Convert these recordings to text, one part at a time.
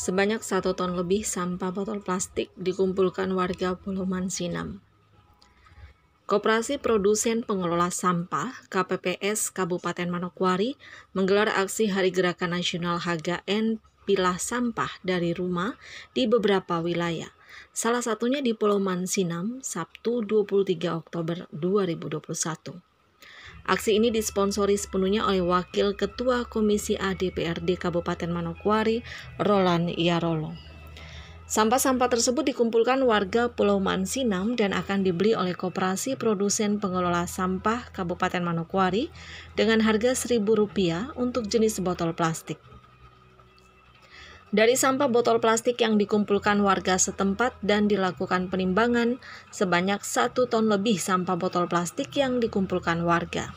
Sebanyak satu ton lebih sampah botol plastik dikumpulkan warga Pulau Sinam. Koperasi Produsen Pengelola Sampah KPPS Kabupaten Manokwari menggelar aksi Hari Gerakan Nasional HGN Pilah Sampah dari Rumah di beberapa wilayah. Salah satunya di Pulau Mansinam, Sabtu 23 Oktober 2021. Aksi ini disponsori sepenuhnya oleh Wakil Ketua Komisi ADPRD Kabupaten Manokwari, Roland Yarolo. Sampah-sampah tersebut dikumpulkan warga Pulau Mansinam dan akan dibeli oleh Koperasi Produsen Pengelola Sampah Kabupaten Manokwari dengan harga Rp1.000 untuk jenis botol plastik. Dari sampah botol plastik yang dikumpulkan warga setempat dan dilakukan penimbangan, sebanyak satu ton lebih sampah botol plastik yang dikumpulkan warga.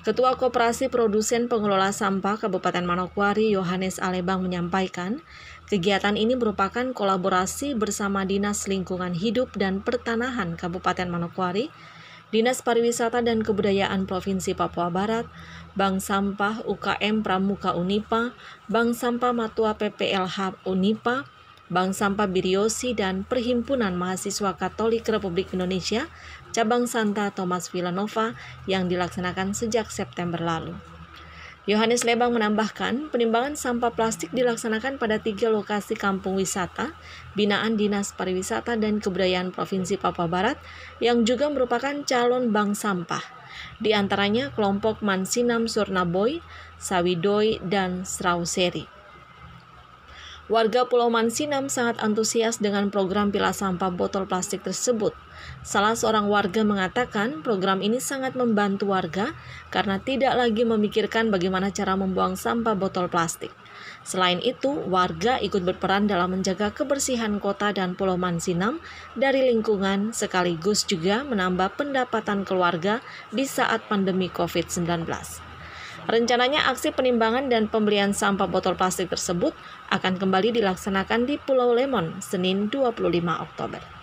Ketua Koperasi Produsen Pengelola Sampah Kabupaten Manokwari, Yohanes Alebang menyampaikan, kegiatan ini merupakan kolaborasi bersama Dinas Lingkungan Hidup dan Pertanahan Kabupaten Manokwari Dinas Pariwisata dan Kebudayaan Provinsi Papua Barat, Bank Sampah UKM Pramuka Unipa, Bank Sampah Matua PPLH Unipa, Bank Sampah Biriosi dan Perhimpunan Mahasiswa Katolik Republik Indonesia, Cabang Santa Thomas Villanova yang dilaksanakan sejak September lalu. Yohanes Lebang menambahkan, penimbangan sampah plastik dilaksanakan pada tiga lokasi kampung wisata, binaan Dinas Pariwisata dan Kebudayaan Provinsi Papua Barat, yang juga merupakan calon bank sampah. Di antaranya kelompok Mansinam Surnaboy, Sawidoy dan Srauseri. Warga Pulau Mansinam sangat antusias dengan program pilah sampah botol plastik tersebut. Salah seorang warga mengatakan program ini sangat membantu warga karena tidak lagi memikirkan bagaimana cara membuang sampah botol plastik. Selain itu, warga ikut berperan dalam menjaga kebersihan kota dan Pulau Mansinam dari lingkungan sekaligus juga menambah pendapatan keluarga di saat pandemi COVID-19. Rencananya aksi penimbangan dan pembelian sampah botol plastik tersebut akan kembali dilaksanakan di Pulau Lemon Senin 25 Oktober.